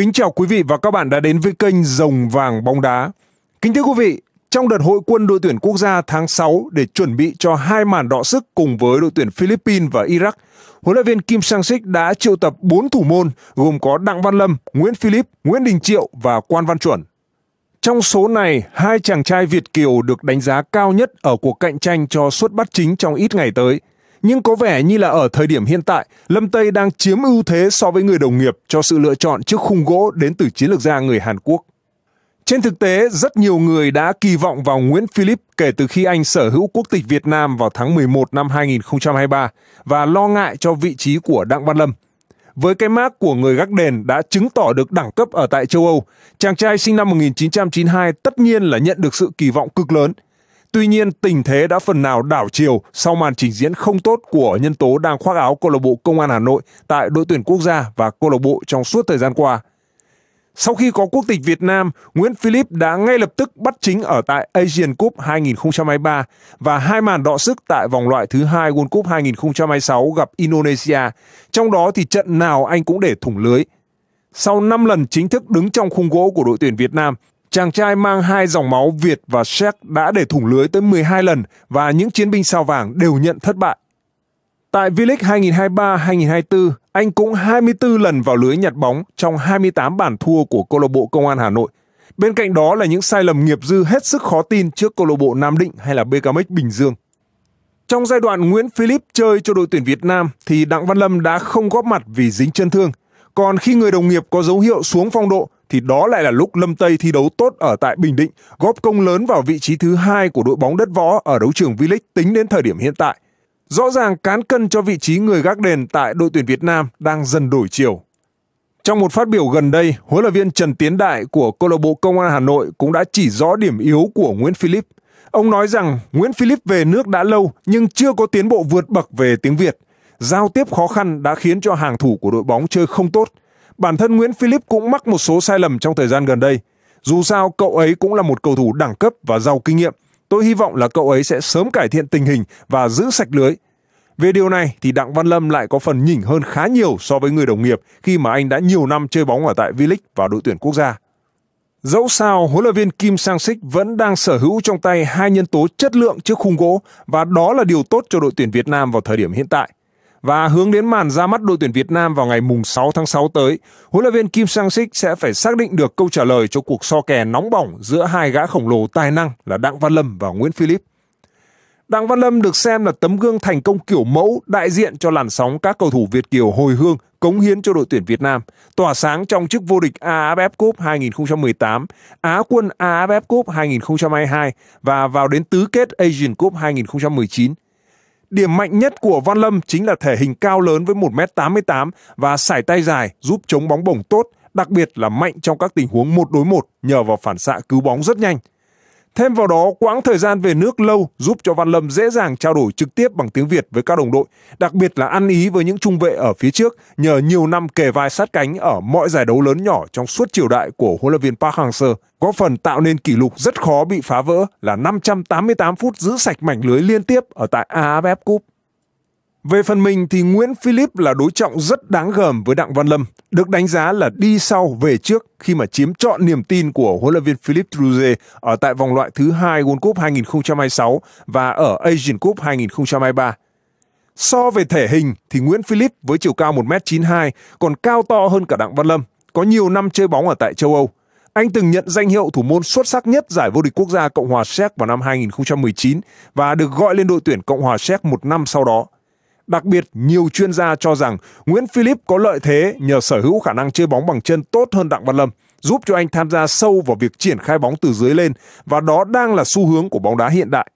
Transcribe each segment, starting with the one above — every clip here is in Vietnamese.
Kính chào quý vị và các bạn đã đến với kênh Rồng Vàng Bóng Đá. Kính thưa quý vị, trong đợt hội quân đội tuyển quốc gia tháng 6 để chuẩn bị cho hai màn đọ sức cùng với đội tuyển Philippines và Iraq, huấn luyện viên Kim Sang-sik đã triệu tập 4 thủ môn gồm có Đặng Văn Lâm, Nguyễn Philip, Nguyễn Đình Triệu và Quan Văn Chuẩn. Trong số này, hai chàng trai Việt Kiều được đánh giá cao nhất ở cuộc cạnh tranh cho suất bắt chính trong ít ngày tới – nhưng có vẻ như là ở thời điểm hiện tại, Lâm Tây đang chiếm ưu thế so với người đồng nghiệp cho sự lựa chọn trước khung gỗ đến từ chiến lược gia người Hàn Quốc. Trên thực tế, rất nhiều người đã kỳ vọng vào Nguyễn Philip kể từ khi anh sở hữu quốc tịch Việt Nam vào tháng 11 năm 2023 và lo ngại cho vị trí của Đặng Văn Lâm. Với cái mác của người gác đền đã chứng tỏ được đẳng cấp ở tại châu Âu, chàng trai sinh năm 1992 tất nhiên là nhận được sự kỳ vọng cực lớn – Tuy nhiên, tình thế đã phần nào đảo chiều sau màn trình diễn không tốt của nhân tố đang khoác áo câu lạc bộ Công an Hà Nội tại đội tuyển quốc gia và câu lạc bộ trong suốt thời gian qua. Sau khi có quốc tịch Việt Nam, Nguyễn Philip đã ngay lập tức bắt chính ở tại Asian Cup 2023 và hai màn đọ sức tại vòng loại thứ hai World Cup 2026 gặp Indonesia, trong đó thì trận nào anh cũng để thủng lưới. Sau 5 lần chính thức đứng trong khung gỗ của đội tuyển Việt Nam, Chàng trai mang hai dòng máu Việt và Séc đã để thủng lưới tới 12 lần và những chiến binh sao vàng đều nhận thất bại. Tại V-League 2023-2024, anh cũng 24 lần vào lưới nhặt bóng trong 28 bàn thua của câu lạc bộ Công an Hà Nội. Bên cạnh đó là những sai lầm nghiệp dư hết sức khó tin trước câu lạc bộ Nam Định hay là BKMX Bình Dương. Trong giai đoạn Nguyễn Philip chơi cho đội tuyển Việt Nam thì Đặng Văn Lâm đã không góp mặt vì dính chân thương. Còn khi người đồng nghiệp có dấu hiệu xuống phong độ thì đó lại là lúc Lâm Tây thi đấu tốt ở tại Bình Định, góp công lớn vào vị trí thứ hai của đội bóng đất võ ở đấu trường V-League tính đến thời điểm hiện tại. Rõ ràng cán cân cho vị trí người gác đền tại đội tuyển Việt Nam đang dần đổi chiều. Trong một phát biểu gần đây, huấn luyện viên Trần Tiến Đại của câu lạc bộ Công an Hà Nội cũng đã chỉ rõ điểm yếu của Nguyễn Philip. Ông nói rằng Nguyễn Philip về nước đã lâu nhưng chưa có tiến bộ vượt bậc về tiếng Việt. Giao tiếp khó khăn đã khiến cho hàng thủ của đội bóng chơi không tốt – Bản thân Nguyễn Philip cũng mắc một số sai lầm trong thời gian gần đây. Dù sao cậu ấy cũng là một cầu thủ đẳng cấp và giàu kinh nghiệm. Tôi hy vọng là cậu ấy sẽ sớm cải thiện tình hình và giữ sạch lưới. Về điều này thì Đặng Văn Lâm lại có phần nhỉnh hơn khá nhiều so với người đồng nghiệp khi mà anh đã nhiều năm chơi bóng ở tại V-League và đội tuyển quốc gia. Dẫu sao, huấn luyện viên Kim Sang Sik vẫn đang sở hữu trong tay hai nhân tố chất lượng trước khung gỗ và đó là điều tốt cho đội tuyển Việt Nam vào thời điểm hiện tại. Và hướng đến màn ra mắt đội tuyển Việt Nam vào ngày mùng 6 tháng 6 tới, huấn luyện viên Kim Sang-sik sẽ phải xác định được câu trả lời cho cuộc so kè nóng bỏng giữa hai gã khổng lồ tài năng là Đặng Văn Lâm và Nguyễn Philip. Đặng Văn Lâm được xem là tấm gương thành công kiểu mẫu đại diện cho làn sóng các cầu thủ Việt Kiều hồi hương cống hiến cho đội tuyển Việt Nam, tỏa sáng trong chức vô địch AFF Cup 2018, Á quân AFF Cup 2022 và vào đến tứ kết Asian Cup 2019. Điểm mạnh nhất của Văn Lâm chính là thể hình cao lớn với 1m88 và sải tay dài giúp chống bóng bổng tốt, đặc biệt là mạnh trong các tình huống một đối một nhờ vào phản xạ cứu bóng rất nhanh. Thêm vào đó, quãng thời gian về nước lâu giúp cho Văn Lâm dễ dàng trao đổi trực tiếp bằng tiếng Việt với các đồng đội, đặc biệt là ăn ý với những trung vệ ở phía trước nhờ nhiều năm kề vai sát cánh ở mọi giải đấu lớn nhỏ trong suốt triều đại của huấn luyện viên Park Hang-seo, có phần tạo nên kỷ lục rất khó bị phá vỡ là 588 phút giữ sạch mảnh lưới liên tiếp ở tại AFF Cup. Về phần mình thì Nguyễn Philip là đối trọng rất đáng gờm với Đặng Văn Lâm, được đánh giá là đi sau về trước khi mà chiếm trọn niềm tin của huấn luyện viên Philip Trouze ở tại vòng loại thứ hai World Cup 2026 và ở Asian Cup 2023. So về thể hình thì Nguyễn Philip với chiều cao 1m92 còn cao to hơn cả Đặng Văn Lâm, có nhiều năm chơi bóng ở tại châu Âu. Anh từng nhận danh hiệu thủ môn xuất sắc nhất giải vô địch quốc gia Cộng hòa Séc vào năm 2019 và được gọi lên đội tuyển Cộng hòa Séc một năm sau đó. Đặc biệt, nhiều chuyên gia cho rằng Nguyễn Philip có lợi thế nhờ sở hữu khả năng chơi bóng bằng chân tốt hơn Đặng Văn Lâm, giúp cho anh tham gia sâu vào việc triển khai bóng từ dưới lên và đó đang là xu hướng của bóng đá hiện đại.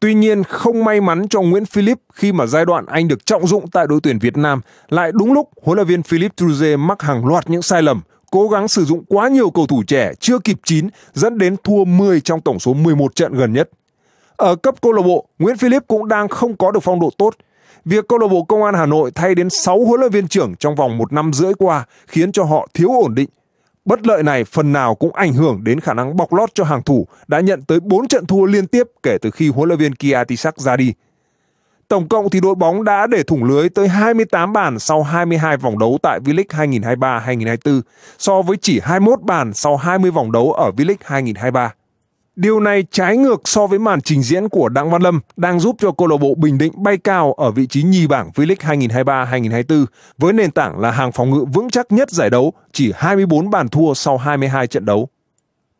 Tuy nhiên, không may mắn cho Nguyễn Philip khi mà giai đoạn anh được trọng dụng tại đội tuyển Việt Nam lại đúng lúc huấn luyện viên Philip Trouze mắc hàng loạt những sai lầm, cố gắng sử dụng quá nhiều cầu thủ trẻ chưa kịp chín dẫn đến thua 10 trong tổng số 11 trận gần nhất. Ở cấp câu lạc bộ, Nguyễn Philip cũng đang không có được phong độ tốt, Việc câu lạc bộ Công an Hà Nội thay đến 6 huấn luyện viên trưởng trong vòng một năm rưỡi qua khiến cho họ thiếu ổn định. Bất lợi này phần nào cũng ảnh hưởng đến khả năng bọc lót cho hàng thủ đã nhận tới 4 trận thua liên tiếp kể từ khi huấn luyện viên kiatisak ra đi. Tổng cộng thì đội bóng đã để thủng lưới tới 28 bàn sau 22 vòng đấu tại V-League 2023-2024 so với chỉ 21 bàn sau 20 vòng đấu ở V-League 2023. Điều này trái ngược so với màn trình diễn của Đặng Văn Lâm đang giúp cho câu lạc bộ Bình Định bay cao ở vị trí nhì bảng V-League 2023-2024 với nền tảng là hàng phòng ngự vững chắc nhất giải đấu, chỉ 24 bàn thua sau 22 trận đấu.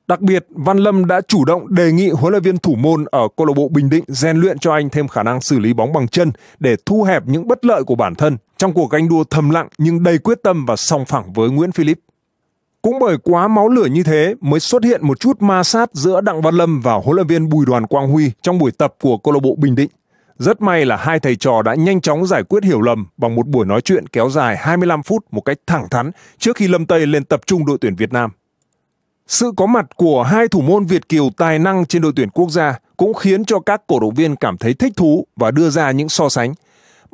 Đặc biệt, Văn Lâm đã chủ động đề nghị huấn luyện viên thủ môn ở câu lạc bộ Bình Định rèn luyện cho anh thêm khả năng xử lý bóng bằng chân để thu hẹp những bất lợi của bản thân trong cuộc ganh đua thầm lặng nhưng đầy quyết tâm và song phẳng với Nguyễn Philip. Cũng bởi quá máu lửa như thế mới xuất hiện một chút ma sát giữa Đặng Văn Lâm và huấn luyện viên Bùi Đoàn Quang Huy trong buổi tập của câu lạc bộ Bình Định. Rất may là hai thầy trò đã nhanh chóng giải quyết hiểu lầm bằng một buổi nói chuyện kéo dài 25 phút một cách thẳng thắn trước khi Lâm Tây lên tập trung đội tuyển Việt Nam. Sự có mặt của hai thủ môn Việt Kiều tài năng trên đội tuyển quốc gia cũng khiến cho các cổ động viên cảm thấy thích thú và đưa ra những so sánh –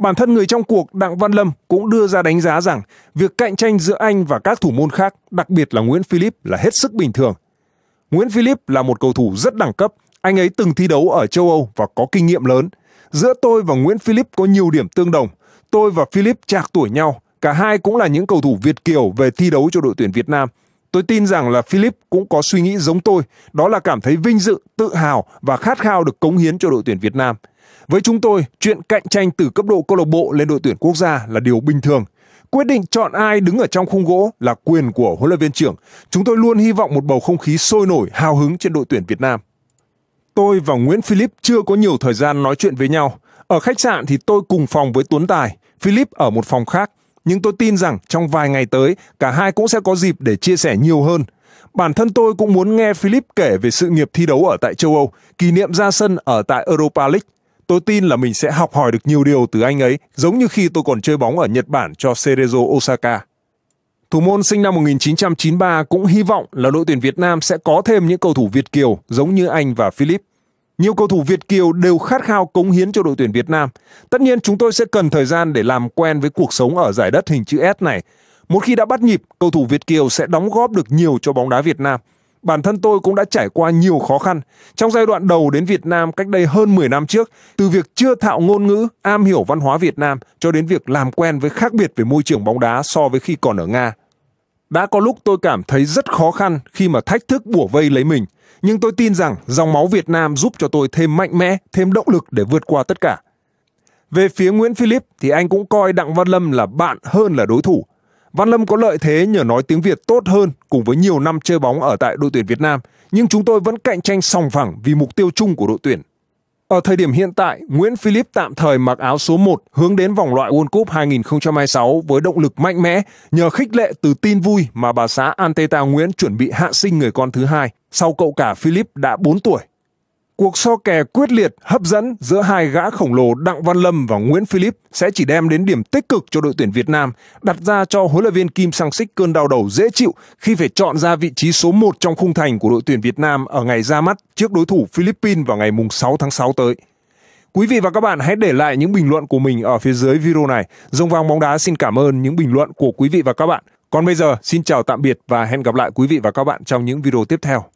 Bản thân người trong cuộc Đặng Văn Lâm cũng đưa ra đánh giá rằng việc cạnh tranh giữa anh và các thủ môn khác, đặc biệt là Nguyễn Philip là hết sức bình thường. Nguyễn Philip là một cầu thủ rất đẳng cấp, anh ấy từng thi đấu ở châu Âu và có kinh nghiệm lớn. Giữa tôi và Nguyễn Philip có nhiều điểm tương đồng. Tôi và Philip trạc tuổi nhau, cả hai cũng là những cầu thủ Việt kiều về thi đấu cho đội tuyển Việt Nam. Tôi tin rằng là Philip cũng có suy nghĩ giống tôi, đó là cảm thấy vinh dự, tự hào và khát khao được cống hiến cho đội tuyển Việt Nam. Với chúng tôi, chuyện cạnh tranh từ cấp độ câu lạc bộ lên đội tuyển quốc gia là điều bình thường. Quyết định chọn ai đứng ở trong khung gỗ là quyền của huấn luyện viên trưởng. Chúng tôi luôn hy vọng một bầu không khí sôi nổi, hào hứng trên đội tuyển Việt Nam. Tôi và Nguyễn Philip chưa có nhiều thời gian nói chuyện với nhau. Ở khách sạn thì tôi cùng phòng với Tuấn Tài, Philip ở một phòng khác. Nhưng tôi tin rằng trong vài ngày tới, cả hai cũng sẽ có dịp để chia sẻ nhiều hơn. Bản thân tôi cũng muốn nghe Philip kể về sự nghiệp thi đấu ở tại châu Âu, kỷ niệm ra sân ở tại Europa League Tôi tin là mình sẽ học hỏi được nhiều điều từ anh ấy, giống như khi tôi còn chơi bóng ở Nhật Bản cho Cerezo Osaka. Thủ môn sinh năm 1993 cũng hy vọng là đội tuyển Việt Nam sẽ có thêm những cầu thủ Việt Kiều giống như anh và Philip. Nhiều cầu thủ Việt Kiều đều khát khao cống hiến cho đội tuyển Việt Nam. Tất nhiên chúng tôi sẽ cần thời gian để làm quen với cuộc sống ở giải đất hình chữ S này. Một khi đã bắt nhịp, cầu thủ Việt Kiều sẽ đóng góp được nhiều cho bóng đá Việt Nam. Bản thân tôi cũng đã trải qua nhiều khó khăn. Trong giai đoạn đầu đến Việt Nam cách đây hơn 10 năm trước, từ việc chưa thạo ngôn ngữ, am hiểu văn hóa Việt Nam cho đến việc làm quen với khác biệt về môi trường bóng đá so với khi còn ở Nga. Đã có lúc tôi cảm thấy rất khó khăn khi mà thách thức bủa vây lấy mình, nhưng tôi tin rằng dòng máu Việt Nam giúp cho tôi thêm mạnh mẽ, thêm động lực để vượt qua tất cả. Về phía Nguyễn Philip thì anh cũng coi Đặng Văn Lâm là bạn hơn là đối thủ. Văn Lâm có lợi thế nhờ nói tiếng Việt tốt hơn cùng với nhiều năm chơi bóng ở tại đội tuyển Việt Nam, nhưng chúng tôi vẫn cạnh tranh sòng phẳng vì mục tiêu chung của đội tuyển. Ở thời điểm hiện tại, Nguyễn Philip tạm thời mặc áo số 1 hướng đến vòng loại World Cup 2026 với động lực mạnh mẽ nhờ khích lệ từ tin vui mà bà xã Anteta Nguyễn chuẩn bị hạ sinh người con thứ hai sau cậu cả Philip đã 4 tuổi. Cuộc so kè quyết liệt, hấp dẫn giữa hai gã khổng lồ Đặng Văn Lâm và Nguyễn Philip sẽ chỉ đem đến điểm tích cực cho đội tuyển Việt Nam, đặt ra cho huấn luyện viên Kim Sang Sik cơn đau đầu dễ chịu khi phải chọn ra vị trí số 1 trong khung thành của đội tuyển Việt Nam ở ngày ra mắt trước đối thủ Philippines vào ngày 6 tháng 6 tới. Quý vị và các bạn hãy để lại những bình luận của mình ở phía dưới video này. Rông vang bóng đá xin cảm ơn những bình luận của quý vị và các bạn. Còn bây giờ, xin chào tạm biệt và hẹn gặp lại quý vị và các bạn trong những video tiếp theo.